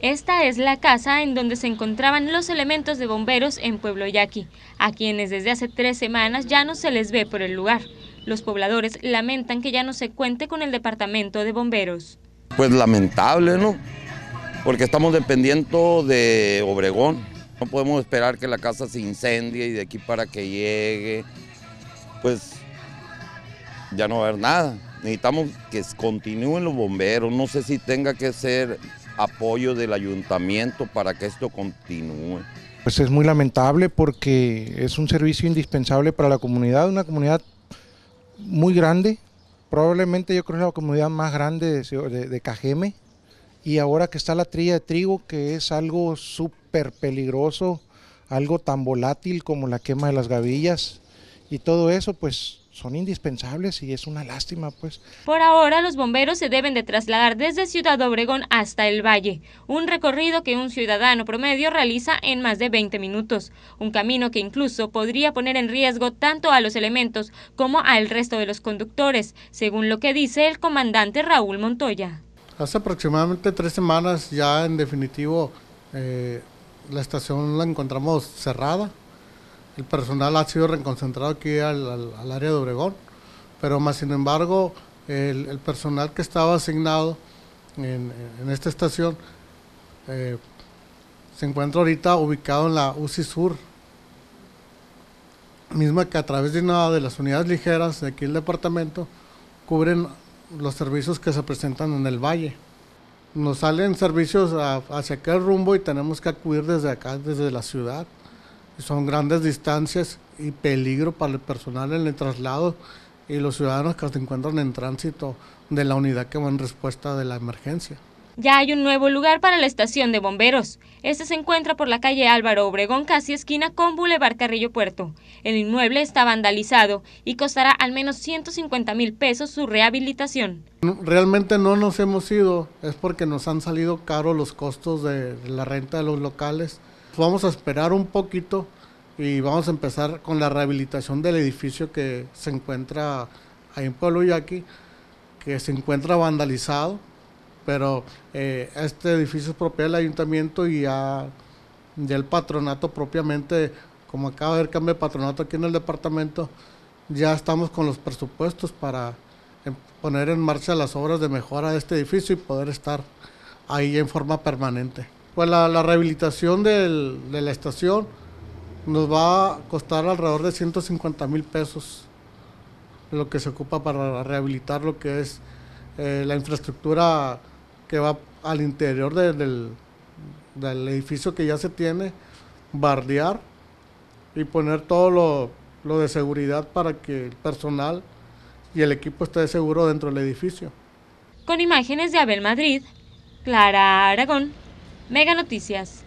Esta es la casa en donde se encontraban los elementos de bomberos en Pueblo Yaqui, a quienes desde hace tres semanas ya no se les ve por el lugar. Los pobladores lamentan que ya no se cuente con el departamento de bomberos. Pues lamentable, ¿no? Porque estamos dependiendo de Obregón. No podemos esperar que la casa se incendie y de aquí para que llegue, pues ya no va a haber nada necesitamos que continúen los bomberos, no sé si tenga que ser apoyo del ayuntamiento para que esto continúe. Pues es muy lamentable porque es un servicio indispensable para la comunidad, una comunidad muy grande, probablemente yo creo que es la comunidad más grande de, Cajeme, y ahora que está la trilla de trigo, que es algo súper peligroso, algo tan volátil como la quema de las gavillas, y todo eso pues son indispensables y es una lástima pues. Por ahora los bomberos se deben de trasladar desde Ciudad Obregón hasta el valle, un recorrido que un ciudadano promedio realiza en más de 20 minutos, un camino que incluso podría poner en riesgo tanto a los elementos como al resto de los conductores, según lo que dice el comandante Raúl Montoya. Hace aproximadamente tres semanas ya en definitivo eh, la estación la encontramos cerrada, el personal ha sido reconcentrado aquí al, área de Obregón, pero más sin embargo el, personal que estaba asignado en, esta estación eh, se encuentra ahorita ubicado en la UCI Sur, misma que a través de una de las unidades ligeras de aquí el departamento cubren los servicios que se presentan en el valle. Nos salen servicios hacia aquel rumbo y tenemos que acudir desde acá, desde la ciudad. Son grandes distancias y peligro para el personal en el traslado y los ciudadanos que se encuentran en tránsito de la unidad que va en respuesta de la emergencia. Ya hay un nuevo lugar para la estación de bomberos. Este se encuentra por la calle Álvaro Obregón, casi esquina con Boulevard Carrillo Puerto. El inmueble está vandalizado y costará al menos 150 mil pesos su rehabilitación. Realmente no nos hemos ido, es porque nos han salido caros los costos de la renta de los locales vamos a esperar un poquito y vamos a empezar con la rehabilitación del edificio que se encuentra ahí en Pueblo Yaqui, que se encuentra vandalizado, pero eh, este edificio es propiedad del ayuntamiento y ya, del patronato propiamente, como acaba de haber cambio de patronato aquí en el departamento, ya estamos con los presupuestos para em, poner en marcha las obras de mejora de este edificio y poder estar ahí en forma permanente pues la, rehabilitación de la estación nos va a costar alrededor de 150 mil pesos lo que se ocupa para rehabilitar lo que es eh, la infraestructura que va al interior del, edificio que ya se tiene, bardear y poner todo lo, lo, de seguridad para que el personal y el equipo esté seguro dentro del edificio. Con imágenes de Abel Madrid, Clara Aragón. Mega Noticias.